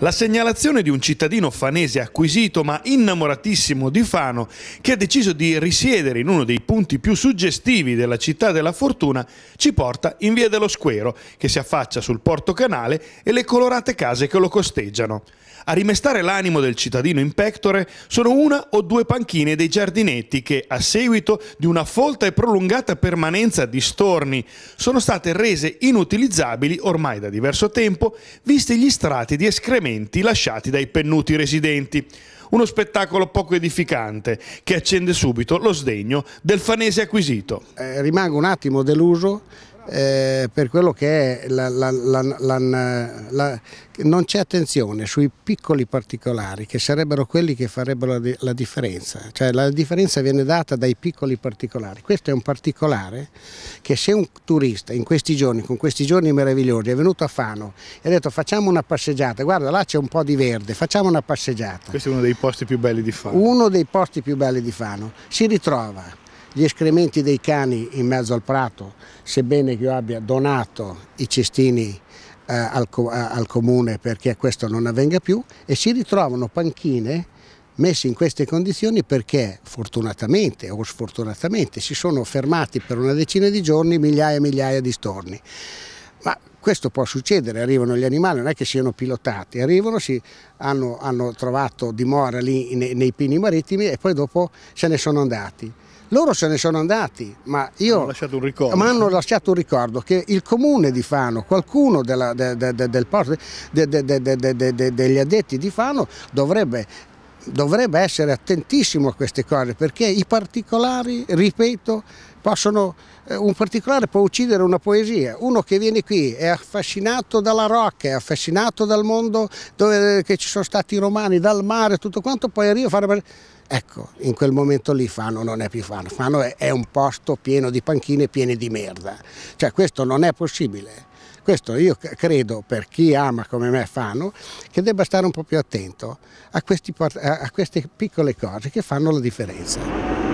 La segnalazione di un cittadino fanese acquisito ma innamoratissimo di Fano che ha deciso di risiedere in uno dei punti più suggestivi della città della fortuna ci porta in via dello Squero che si affaccia sul porto canale e le colorate case che lo costeggiano. A rimestare l'animo del cittadino in pectore sono una o due panchine dei giardinetti che, a seguito di una folta e prolungata permanenza di storni, sono state rese inutilizzabili ormai da diverso tempo, visti gli strati di escremento escrementi lasciati dai pennuti residenti. Uno spettacolo poco edificante che accende subito lo sdegno del fanese acquisito. Eh, rimango un attimo deluso eh, per quello che è la, la, la, non c'è attenzione sui piccoli particolari che sarebbero quelli che farebbero la, differenza, cioè la differenza viene data dai piccoli particolari. Questo è un particolare che se un turista in questi giorni, con questi giorni meravigliosi, è venuto a Fano e ha detto facciamo una passeggiata, guarda là c'è un po' di verde, facciamo una passeggiata. Questo è uno dei posti più belli di Fano. Uno dei posti più belli di Fano, si ritrova gli escrementi dei cani in mezzo al prato, sebbene io abbia donato i cestini eh, al, eh, al comune perché questo non avvenga più, e si ritrovano panchine messe in queste condizioni perché fortunatamente o sfortunatamente si sono fermati per una decina di giorni migliaia e migliaia di storni. Ma questo può succedere, arrivano gli animali, non è che siano pilotati, arrivano, si, hanno, hanno trovato dimora lì nei, nei pini marittimi e poi dopo se ne sono andati. Loro se ne sono andati, ma io... Hanno lasciato un ricordo. Ma hanno lasciato un ricordo che il comune di Fano, qualcuno della, de, de, de, del posto, degli addetti di Fano dovrebbe dovrebbe essere attentissimo a queste cose perché i particolari, ripeto, possono, eh, un particolare può uccidere una poesia. Uno che viene qui è affascinato dalla rocca, è affascinato dal mondo dove ci sono stati i romani, dal mare, tutto quanto, poi arriva a fare... Ecco, in quel momento lì Fano non è più Fano, Fano è, è un posto pieno di panchine, piene di merda. Cioè questo non è possibile. Questo io credo, per chi ama come me Fano che debba stare un po' più attento a, questi, a queste piccole cose che fanno la differenza.